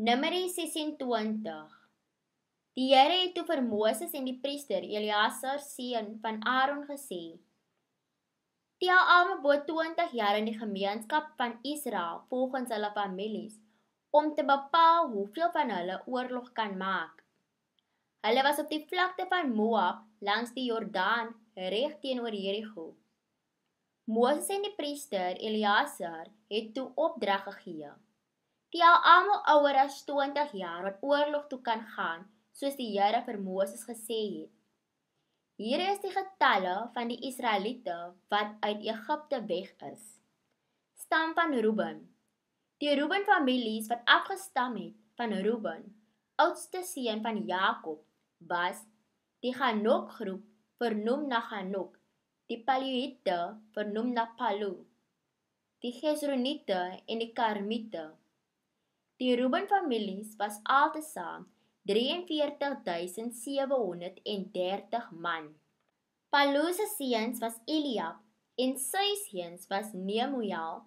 Numeri 26 Die Here het toe vir Moses en die priester Eleazar seun van Aaron gesê: Tel alme bo 20 jaar in die gemeenskap van Israel volgens hulle families om te bepaal hoeveel van hulle oorlog kan maak. Hulle was op die vlakte van Moab langs die Jordaan reg teenoor Jericho. Moses en die priester Eleazar het toe opdrag gegee: Tel almal ouer as 20 jaar wat oorlog toe kan gaan, soos die Here vir Moses gesê het. Hier is die getalle van die Israeliete wat uit Egipte weg is. Stam van Reuben. Die Reuben families wat afgestam het van Reuben, oudste seun van Jakob, was die Hanok groep vernoem na Hanok, die Paluite vernoem na Palu, die Hezronite en die Karmite Die Ruben families was altesaam 43730 man. Palos se seuns was Eliab en sy seuns was Nemuel,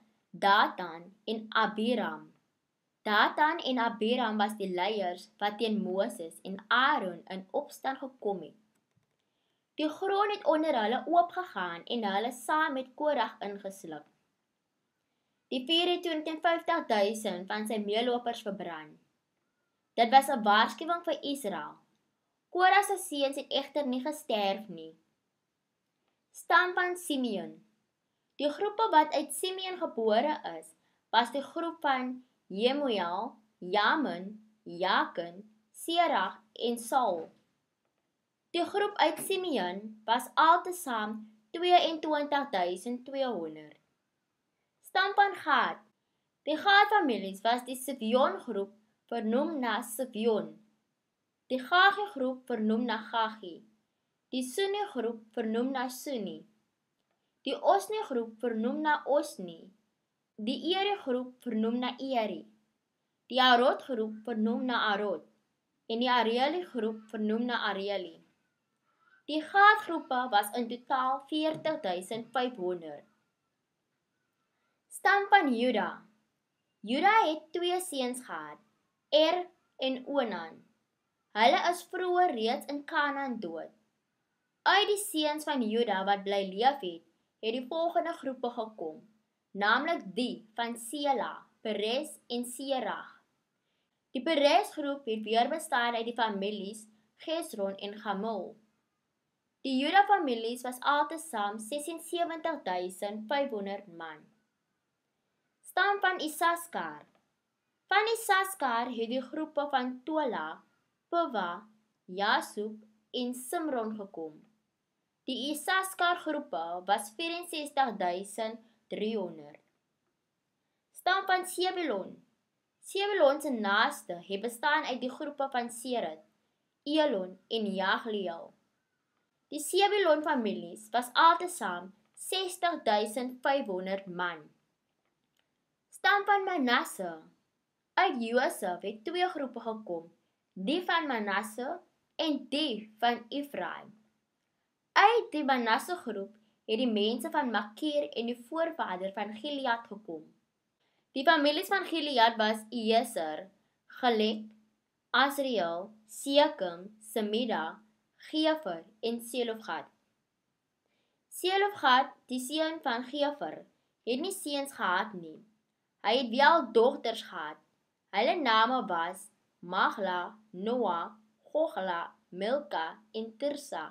Datan en Abiram. Datan en Abiram was die leiers wat teen Moses en Aaron in opstand gekom het. Die grond het onder hulle oopgegaan en hulle saam met Korag ingesluk. Die 24.000 van sy meelopers verbrand. Dit was 'n waarskuwing vir Israel. Korah se seuns het egter nie gesterf nie. Stam van Simeon. Die groepe wat uit Simeon gebore is, was die groep van Jemuel, Jamin, Jakin, Serah en Saul. Die groep uit Simeon was altesaam 22200 stamp aan gehad. Die Gaad families was die Sivion groep vernoem na Sivion. Die Gagie groep vernoem na Gagie. Die Sunni groep vernoem na Sunni. Die Osni groep vernoem na Osni. Die Eri groep vernoem na Eri. Die Arot groep vernoem na Arot. En die Areli groep vernoem na Areli. Die Gaad groepe was in totaal 40.500 stam van Juda. Juda het twee seuns gehad, Er en Onan. Hulle is vroeër reeds in Kanaan dood. Uit die seuns van Juda wat bly leef het, het die volgende groepe gekom, naamlik die van Sela, Peres en Serah. Die Peres groep het weer bestaan uit die families Gesron en Gamul. Die Juda families was altesaam 76500 man stam van Isaskar. Van Isaskar het die groepe van Tola, Puva, Jasub en Simron gekom. Die Isaskar groepe was 64.300. Stam van Sebelon. Sebelon se naaste het bestaan uit die groepe van Serit, Elon en Jagliel. Die Sebelon families was altesaam 60500 man stam van Manasse uit Josef het twee groepe gekom, die van Manasse en die van Ephraim. Uit die Manasse groep het die mense van Makir en die voorvader van Gilead gekom. Die families van Gilead was Ieser, Gelek, Asriel, Sekem, Semida, Gefer en Selofgad. Selofgad, die seun van Gefer, het nie seuns gehad nie. Hy het wel dogters gehad. Hulle name was Magla, Noah, Gogla, Milka en Tirsa.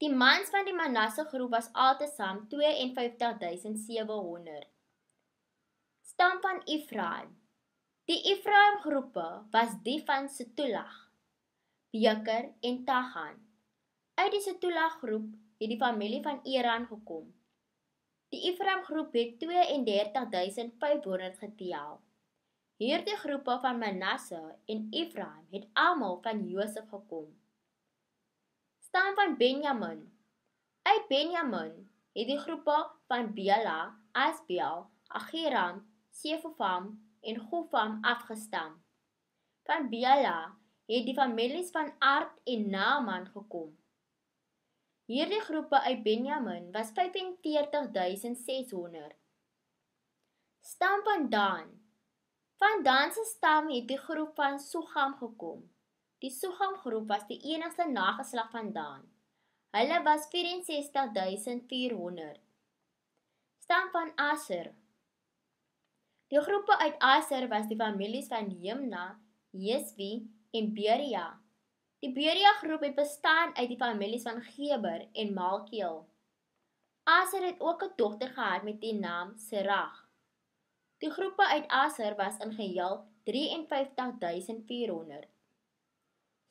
Die mans van die Manasse groep was altesaam 52700. Stam van Ifraim. Die Ifraim groepe was die van Setulag, Beker en Tahan. Uit die Setulag groep het die familie van Eran gekom. Die Ephraim groep het 32500 getel. Hierdie groepe van Manasse en Ephraim het almal van Josef gekom. Stam van Benjamin. Uit Benjamin het die groepe van Bela, Asbel, Achiram, Sefofam en Gofam afgestam. Van Bela het die families van Art en Naaman gekom. Hierdie groepe uit Benjamin was 45600. Stam van Dan. Van Dan se stam het die groep van Sugam gekom. Die Sugam groep was die enigste nageslag van Dan. Hulle was 64400. Stam van Asher. Die groepe uit Asher was die families van Hemna, Jesvi en Beria. Die Beria groep het bestaan uit die families van Geber en Malkiel. Aser het ook 'n dogter gehad met die naam Serag. Die groepe uit Aser was in geheel 53400.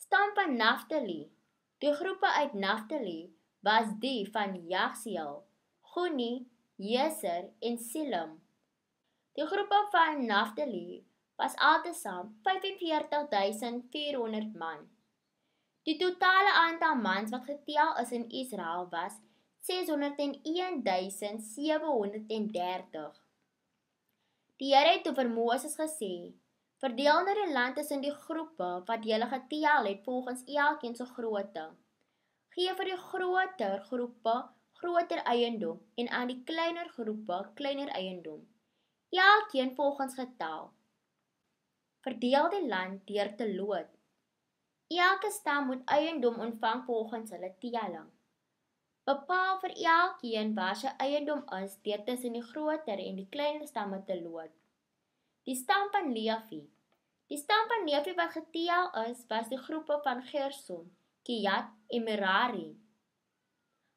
Stam van Naphtali. Die groepe uit Naphtali was die van Jagsiel, Guni, Jeser en Silem. Die groepe van Naphtali was altesaam 45400 man. Die totale aantal mans wat getel is in Israel was 601730. Die Here het te Moses gesê: "Verdeel nou die land tussen die groepe wat jy getel het volgens elkeen se grootte. Gee vir die groter groepe groter eiendom en aan die kleiner groepe kleiner eiendom. Elkeen volgens getal. Verdeel die land deur te loot." Elke stam moet eiendom ontvang volgens hulle teeling. Bepaal vir elkeen waar sy eiendom is deur tussen die groter en die kleiner stamme te loop. Die stam van Levi. Die stam van Levi wat geteel is, was die groepe van Gerson, Kiat en Merari.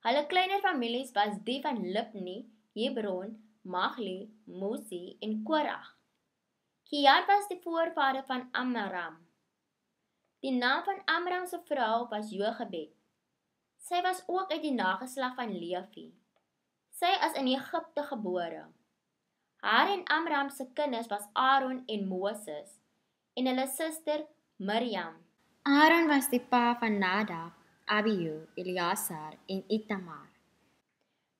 Hulle kleiner families was die van Libni, Hebron, Mahli, Musi en Korah. Kiat was die voorvader van Amram. Die naam van Amram se vrou was Jochebed. Sy was ook uit die nageslag van Levi. Sy is in Egipte gebore. Haar en Amram se kinders was Aaron en Moses en hulle suster Miriam. Aaron was die pa van Nadab, Abihu, Eleazar en Itamar.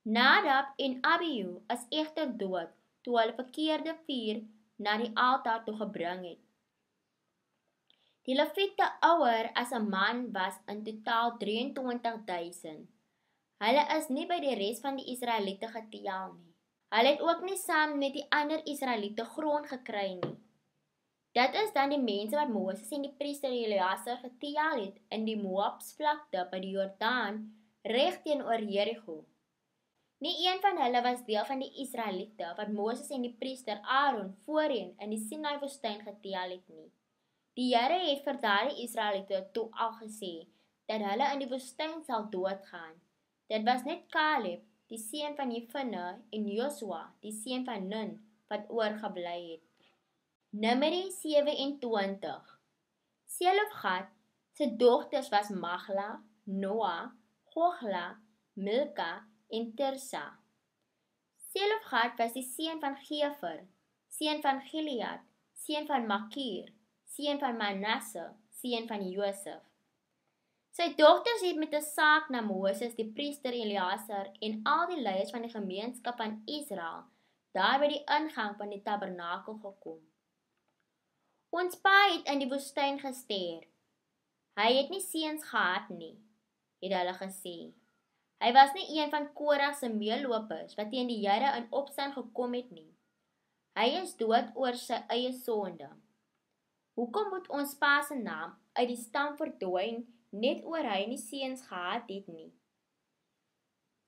Nadab en Abihu is egter dood toe hulle verkeerde vuur na die altaar toe gebring het. Die Levite ouer as 'n man was in totaal 23000. Hulle is nie by die res van die Israeliete getel nie. Hulle het ook nie saam met die ander Israeliete grond gekry nie. Dit is dan die mense wat Moses en die priester Eleazar getel het in die Moabsvlakte by die Jordaan reg teenoor Jeriko. Nie een van hulle was deel van die Israeliete wat Moses en die priester Aaron voorheen in die Sinaiwoestyn getel het nie. Die Here het vir daardie Israeliete toe al gesê dat hulle in die woestyn sal doodgaan. Dit was net Caleb, die seun van Jefunne en Joshua, die seun van Nun, wat oorgebly het. Numeri 27. Selofgat se dogters was Magla, Noah, Hogla, Milka en Tirsa. Selofgat was die seun van Gefer, seun van Gilead, seun van Makir seun van Manasseh, seun van Josef. Sy dogters het met 'n saak na Moses, die priester Eleazar en al die leiers van die gemeenskap van Israel daar by die ingang van die tabernakel gekom. Ons pa het in die woestyn gestuur. Hy het nie seuns gehad nie, het hulle gesê. Hy was nie een van Korah se meelopers wat teen die Here in opstand gekom het nie. Hy is dood oor sy eie sonde. Hoekom moet ons pa se naam uit die stam verdwyn net oor hy nie seuns gehad het nie?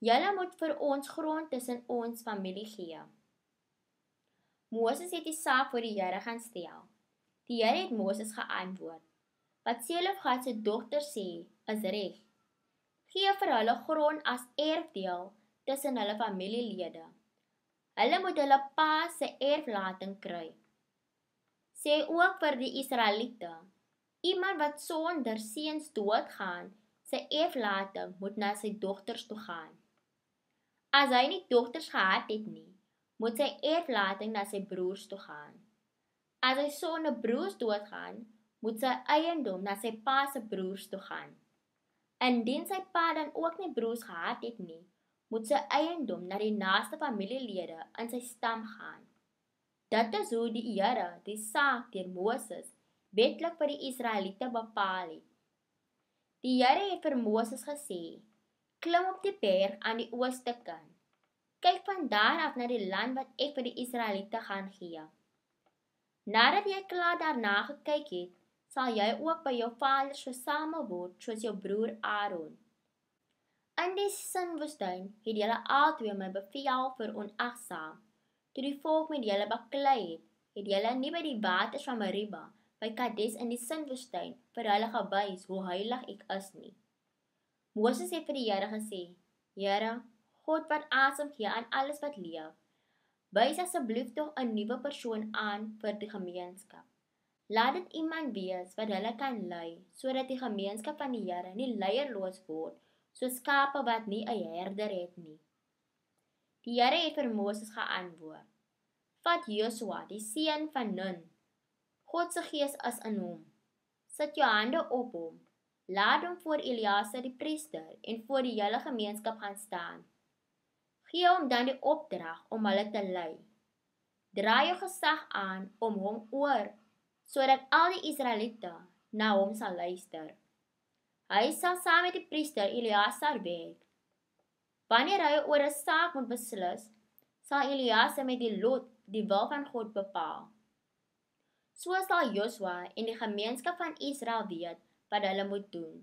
Julle moet vir ons grond tussen ons familie gee. Moses het die saak voor die Here gaan stel. Die Here het Moses geantwoord: Wat Selefgat se dogter sê, is reg. Gee vir hulle grond as erfdeel tussen hulle familielede. Hulle moet hulle pa se erflating kry sê ook vir die Israeliete: Iemand wat sonder seuns doodgaan, sy erflating moet na sy dogters toe gaan. As hy nie dogters gehad het nie, moet sy erflating na sy broers toe gaan. As hy sonder broers doodgaan, moet sy eiendom na sy pa se broers toe gaan. Indien sy pa dan ook nie broers gehad het nie, moet sy eiendom na die naaste familielede in sy stam gaan. Dit is hoe die Here die saak deur Moses wetlik vir die Israeliete bepaal het. Die Here het vir Moses gesê: "Klim op die berg aan die ooste kant. Kyk van daar af na die land wat ek vir die Israeliete gaan gee. Nadat jy klaar daarna gekyk het, sal jy ook by jou vaders versamel word, soos jou broer Aaron." In die sinwoestyn het julle altyd my bevel veronagsaam. Toe die volk met julle baklei het, het julle nie by die waters van Meriba, by Kades in die Sinwoestyn, vir hulle gewys hoe heilig ek is nie. Moses het vir die Here gesê: "Here, God wat asem gee aan alles wat leef, wys asseblief tog 'n nuwe persoon aan vir die gemeenskap. Laat dit iemand wees wat hulle kan lei, sodat die gemeenskap van die Here nie leierloos word soos skape wat nie 'n herder het nie." Die Here het vir Moses geantwoord: "Vat Josua, die seun van Nun, God se gees as in hom. Sit jou hande op hom. Laat hom voor Eliasa die priester en voor die hele gemeenskap gaan staan. Gee hom dan die opdrag om hulle te lei. Draai jou gesag aan om hom oor sodat al die Israeliete na hom sal luister." Hy sal saam met die priester Eliasa werk Wanneer hy oor 'n saak moet beslis, sal Elias met die lot die wil van God bepaal. So sal Josua en die gemeenskap van Israel weet wat hulle moet doen.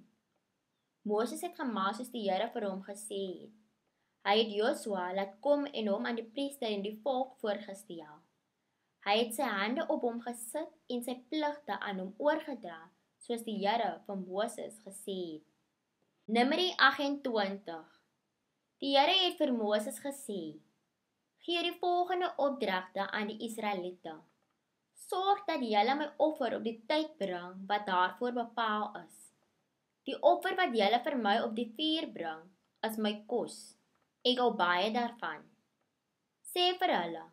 Moses het gemaak soos die Here vir hom gesê het. Hy het Josua laat kom en hom aan die priester en die volk voorgestel. Hy het sy hande op hom gesit en sy pligte aan hom oorgedra, soos die Here van Moses gesê het. Numeri 28 Die Here het vir Moses gesê: "Gee die volgende opdragte aan die Israeliete: Sorg dat julle my offer op die tyd bring wat daarvoor bepaal is. Die offer wat julle vir my op die vuur bring, is my kos. Ek hou baie daarvan." Sê vir hulle: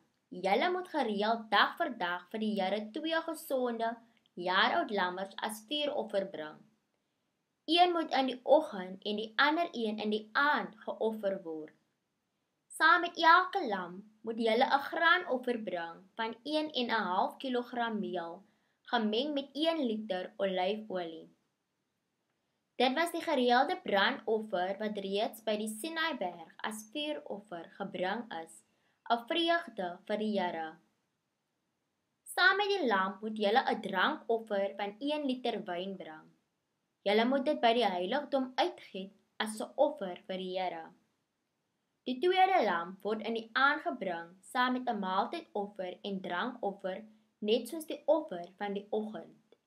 "Julle moet gereeld dag vir dag vir die Here twee gesonde, jaaroud lammers as vuuroffer bring." Een moet in die oggend en die ander een in die aand geoffer word. Saam met elke lam moet jy 'n graanoffer bring van 1 en 'n half kilogram meel gemeng met 1 liter olyfolie. Dit was die gereelde brandoffer wat reeds by die Sinaiberg as vuuroffer gebring is, 'n vreugde vir die Here. Saam met die lam moet jy 'n drankoffer van 1 liter wyn bring. Julle ja, moet dit by die heiligdom uitgiet as 'n offer vir die Here. Die tweede lam word in die aangebring saam met 'n maaltydoffer en drankoffer, net soos die offer van die oggend.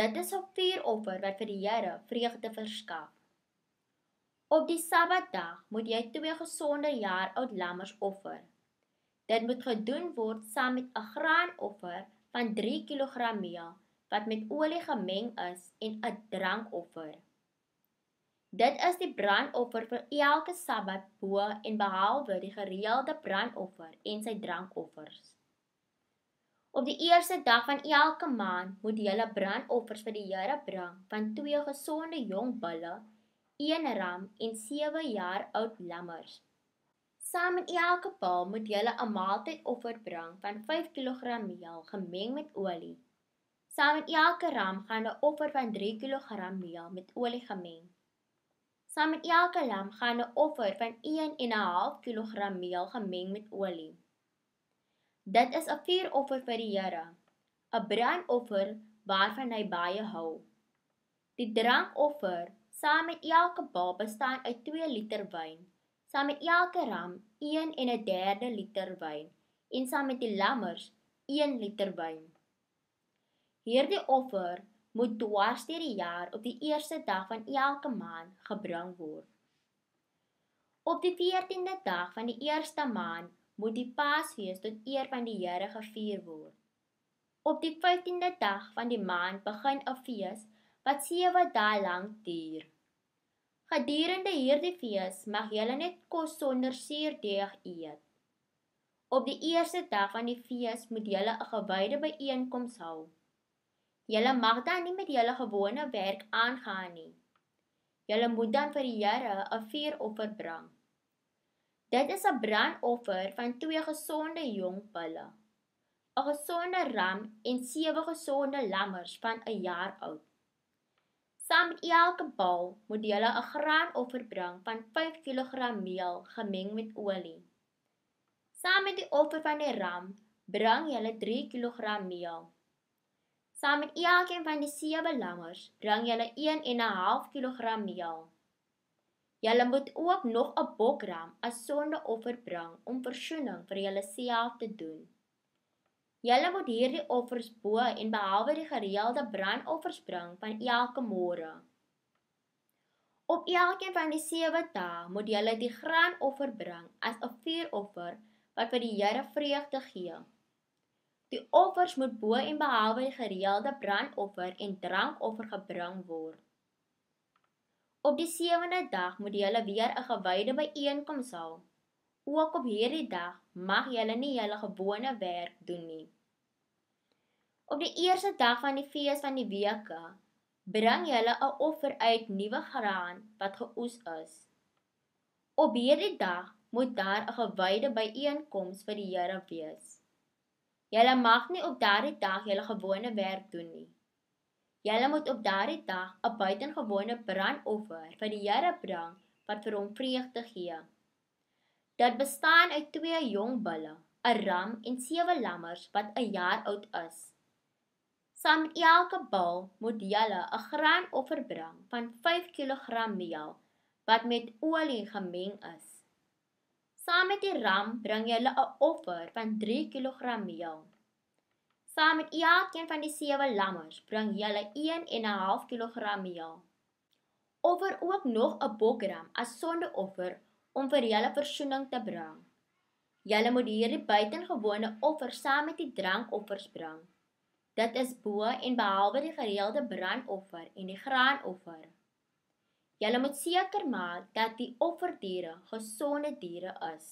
Dit is 'n vuuroffer wat vir die Here vreugde verskaf. Op die Sabbatdag moet jy twee gesonde jaar oud lammers offer. Dit moet gedoen word saam met 'n graanoffer van 3 kg meel wat met olie gemeng is en 'n drankoffer. Dit is die brandoffer vir elke Sabbat bo en behalwe die gereelde brandoffer en sy drankoffers. Op die eerste dag van elke maand moet jy hulle brandoffers vir die Here bring van twee gesonde jong bulle, een ram en sewe jaar oud lammers. Saam met elke paal moet jy 'n maaltydoffer bring van 5 kg meel gemeng met olie Saam met elke ram gaan 'n offer van 3 kg meel met olie gemeng. Saam met elke lam gaan 'n offer van 1 en 'n half kg meel gemeng met olie. Dit is 'n vuuroffer vir die Here, 'n brandoffer waarvan hy baie hou. Die drankoffer saam met elke baba bestaan uit 2 liter wyn, saam met elke ram 1 en 'n derde liter wyn en saam met die lammers 1 liter wyn. Hierdie offer moet dwars deur die jaar op die eerste dag van elke maand gebring word. Op die 14de dag van die eerste maand moet die Paasfees tot eer van die Here gevier word. Op die 15de dag van die maand begin 'n fees wat 7 dae lank duur. Gedurende hierdie fees mag julle net kos sonder suurdeeg eet. Op die eerste dag van die fees moet julle 'n gewyde byeenkoms hou. Julle mag dan nie met julle gewone werk aangaan nie. Julle moet dan vir die Here 'n vuuroffer bring. Dit is 'n brandoffer van twee gesonde jong bulle, 'n gesonde ram en sewe gesonde lammers van 'n jaar oud. Saam met elke bul moet julle 'n graanoffer bring van 5 kg meel gemeng met olie. Saam met die offer van die ram bring julle 3 kg meel saam met elkeen van die sewe lammers, bring julle 1 en 'n half kilogram meel. Julle moet ook nog 'n bokram as sondeoffer bring om versoening vir julleself te doen. Julle moet hierdie offers bo en behalwe die gereelde brandoffers bring van elke môre. Op elkeen van die sewe dae moet julle die graanoffer bring as 'n vuuroffer wat vir die Here vreugde gee. Die offers moet bo en behalwe die gereelde brandoffer en drankoffer gebring word. Op die 7de dag moet julle weer 'n gewyde byeenkoms hou. Ook op hierdie dag mag julle nie julle gewone werk doen nie. Op die eerste dag van die fees van die weke bring julle 'n offer uit nuwe graan wat geoes is. Op hierdie dag moet daar 'n gewyde byeenkoms vir die Here wees. Julle mag nie op daardie dag julle gewone werk doen nie. Julle moet op daardie dag 'n buitengewone brandoffer vir die Here bring wat vir hom vreugde gee. Dit bestaan uit twee jong bulle, 'n ram en sewe lammers wat 'n jaar oud is. Saam met elke bul moet julle 'n graanoffer bring van 5 kg meel wat met olie gemeng is. Saam met die ram bring julle 'n offer van 3 kg meel. Saam met elkeen van die 7 lammers bring julle 1 en 'n half kg meel. Offer ook nog 'n bokram as sondeoffer om vir julle verzoening te bring. Julle moet hierdie buitengewone offer saam met die drankoffers bring. Dit is bo en behalwe die gereelde brandoffer en die graanoffer. Julle moet seker maak dat die offerdiere gesonde diere is.